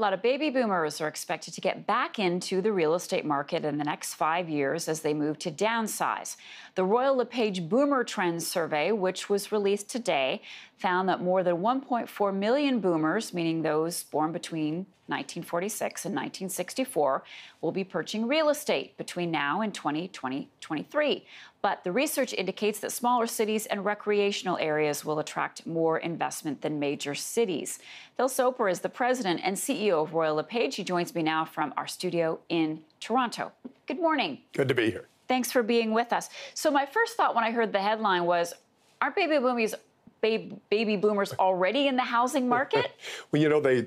lot of baby boomers are expected to get back into the real estate market in the next five years as they move to downsize. The Royal LePage Boomer Trends Survey, which was released today, found that more than 1.4 million boomers, meaning those born between 1946 and 1964, will be purchasing real estate between now and 2023. But the research indicates that smaller cities and recreational areas will attract more investment than major cities. Phil Soper is the president and CEO of Royal LePage. He joins me now from our studio in Toronto. Good morning. Good to be here. Thanks for being with us. So, my first thought when I heard the headline was Aren't baby boomers, baby boomers already in the housing market? well, you know, they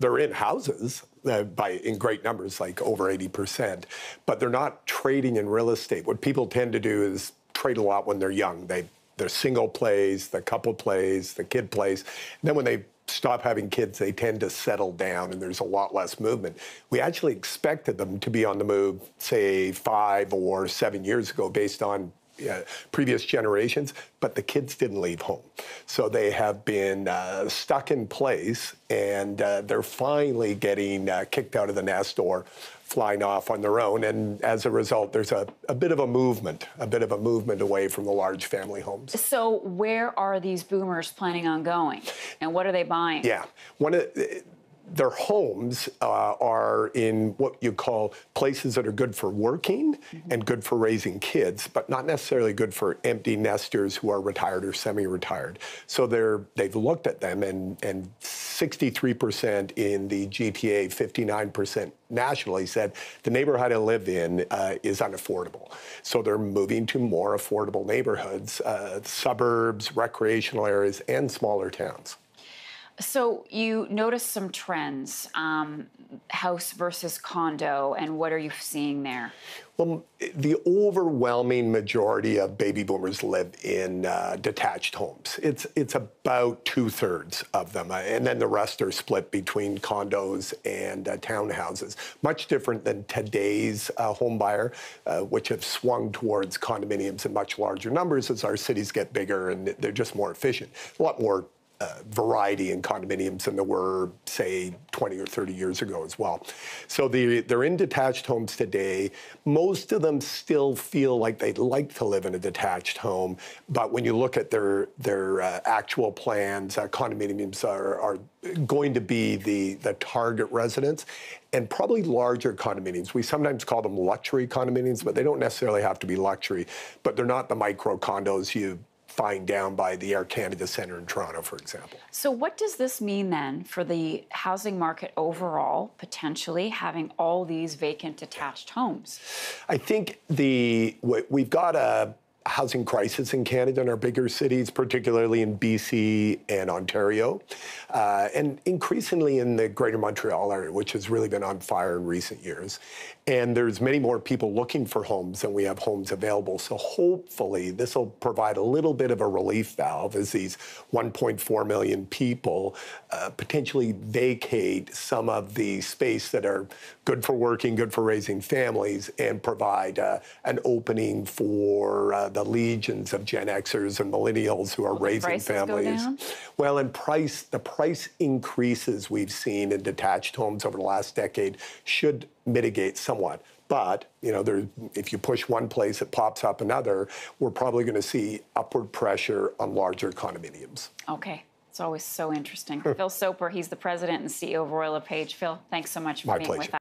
they're in houses uh, by in great numbers, like over 80%, but they're not trading in real estate. What people tend to do is trade a lot when they're young. They the single plays, the couple plays, the kid plays. And then when they stop having kids, they tend to settle down and there's a lot less movement. We actually expected them to be on the move, say, five or seven years ago, based on uh, previous generations, but the kids didn't leave home. So they have been uh, stuck in place and uh, they're finally getting uh, kicked out of the nest or flying off on their own. And as a result, there's a, a bit of a movement, a bit of a movement away from the large family homes. So where are these boomers planning on going and what are they buying? Yeah. One of the, their homes uh, are in what you call places that are good for working mm-hmm. and good for raising kids, but not necessarily good for empty nesters who are retired or semi-retired. So they're they've looked at them, and and 63% in the GTA, 59% nationally said the neighborhood I live in uh, is unaffordable. So they're moving to more affordable neighborhoods, uh, suburbs, recreational areas, and smaller towns. So you noticed some trends, um, house versus condo, and what are you seeing there? Well, the overwhelming majority of baby boomers live in uh, detached homes. It's it's about two thirds of them, uh, and then the rest are split between condos and uh, townhouses. Much different than today's uh, home buyer, uh, which have swung towards condominiums in much larger numbers as our cities get bigger and they're just more efficient. A lot more uh, variety in condominiums than there were, say, 20 or 30 years ago as well. So the, they're in detached homes today. Most of them still feel like they'd like to live in a detached home, but when you look at their their uh, actual plans, uh, condominiums are, are going to be the the target residence, and probably larger condominiums. We sometimes call them luxury condominiums, but they don't necessarily have to be luxury. But they're not the micro condos you fined down by the Air Canada Centre in Toronto, for example. So, what does this mean then for the housing market overall, potentially having all these vacant detached homes? I think the we've got a housing crisis in Canada in our bigger cities, particularly in BC and Ontario, uh, and increasingly in the Greater Montreal area, which has really been on fire in recent years. And there's many more people looking for homes than we have homes available. So hopefully, this will provide a little bit of a relief valve as these 1.4 million people uh, potentially vacate some of the space that are good for working, good for raising families, and provide uh, an opening for uh, the legions of Gen Xers and millennials who are raising families. Well, and price the price increases we've seen in detached homes over the last decade should mitigate somewhat. But you know, there, if you push one place, it pops up another. We're probably going to see upward pressure on larger condominiums. Okay, it's always so interesting. Phil Soper, he's the president and CEO of Royal LePage. Phil, thanks so much for My being pleasure. with us.